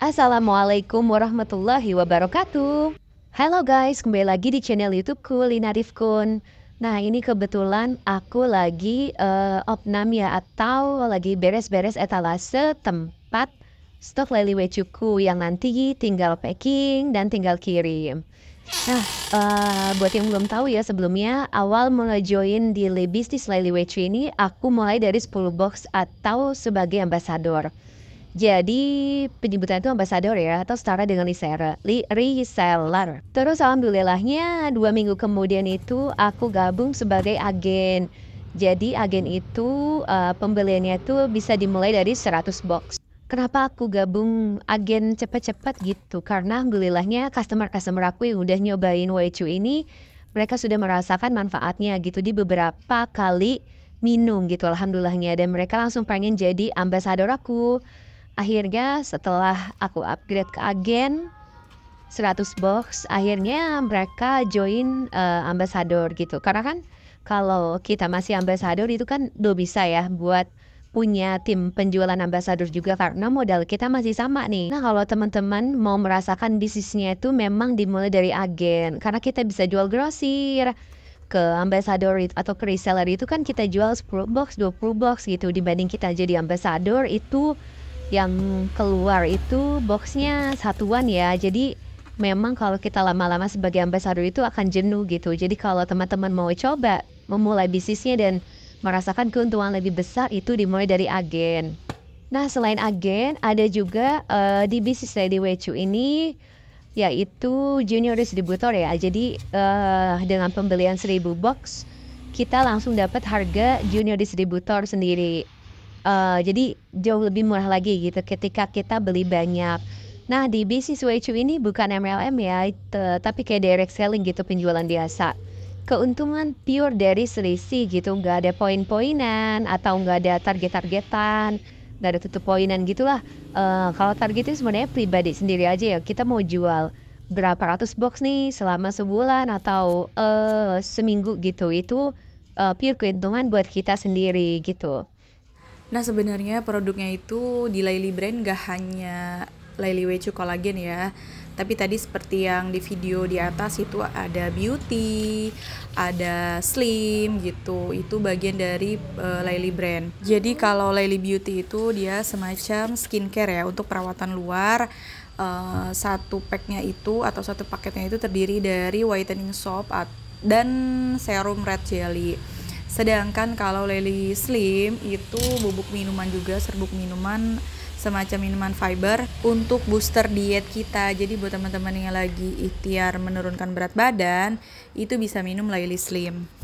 Assalamualaikum warahmatullahi wabarakatuh. Halo guys, kembali lagi di channel YouTubeku Linarif Kun. Nah, ini kebetulan aku lagi uh, opnam ya atau lagi beres-beres etalase tempat stok lele yang nanti tinggal packing dan tinggal kirim. Nah, uh, buat yang belum tahu ya sebelumnya, awal mulai join di Lebisnis Leliwecu ini, aku mulai dari 10 box atau sebagai ambasador. Jadi penyebutan itu ambasador ya atau setara dengan reseller. reseller. Terus alhamdulillahnya dua minggu kemudian itu aku gabung sebagai agen. Jadi agen itu uh, pembeliannya itu bisa dimulai dari 100 box. Kenapa aku gabung agen cepat-cepat gitu? Karena alhamdulillahnya customer-customer aku yang udah nyobain Weichu ini mereka sudah merasakan manfaatnya gitu di beberapa kali minum gitu alhamdulillahnya dan mereka langsung pengen jadi ambasador aku akhirnya setelah aku upgrade ke agen 100 box akhirnya mereka join uh, eh, ambasador gitu karena kan kalau kita masih ambasador itu kan do bisa ya buat punya tim penjualan ambasador juga karena modal kita masih sama nih. Nah kalau teman-teman mau merasakan bisnisnya itu memang dimulai dari agen karena kita bisa jual grosir ke ambasador atau ke reseller itu kan kita jual 10 box, 20 box gitu dibanding kita jadi ambasador itu yang keluar itu boxnya satuan ya jadi memang kalau kita lama-lama sebagai ambasador itu akan jenuh gitu jadi kalau teman-teman mau coba memulai bisnisnya dan merasakan keuntungan lebih besar itu dimulai dari agen nah selain agen ada juga uh, di bisnis Lady Wechu ini yaitu junior distributor ya jadi uh, dengan pembelian 1000 box kita langsung dapat harga junior distributor sendiri Uh, jadi jauh lebih murah lagi gitu ketika kita beli banyak. Nah di bisnis Weichu ini bukan MLM ya, tapi kayak direct selling gitu penjualan biasa. Keuntungan pure dari selisih gitu, nggak ada poin-poinan atau nggak ada target-targetan, nggak ada tutup poinan gitulah. Uh, kalau itu sebenarnya pribadi sendiri aja ya, kita mau jual berapa ratus box nih selama sebulan atau uh, seminggu gitu itu uh, pure keuntungan buat kita sendiri gitu. Nah sebenarnya produknya itu di Laili Brand gak hanya Laili Wechu Collagen ya tapi tadi seperti yang di video di atas itu ada beauty, ada slim gitu. Itu bagian dari uh, Laili brand. Jadi kalau Laili Beauty itu dia semacam skincare ya untuk perawatan luar. Uh, satu packnya itu atau satu paketnya itu terdiri dari whitening soap dan serum red jelly Sedangkan kalau Lely Slim itu bubuk minuman juga serbuk minuman semacam minuman fiber untuk booster diet kita. Jadi buat teman-teman yang lagi ikhtiar menurunkan berat badan, itu bisa minum Lely Slim.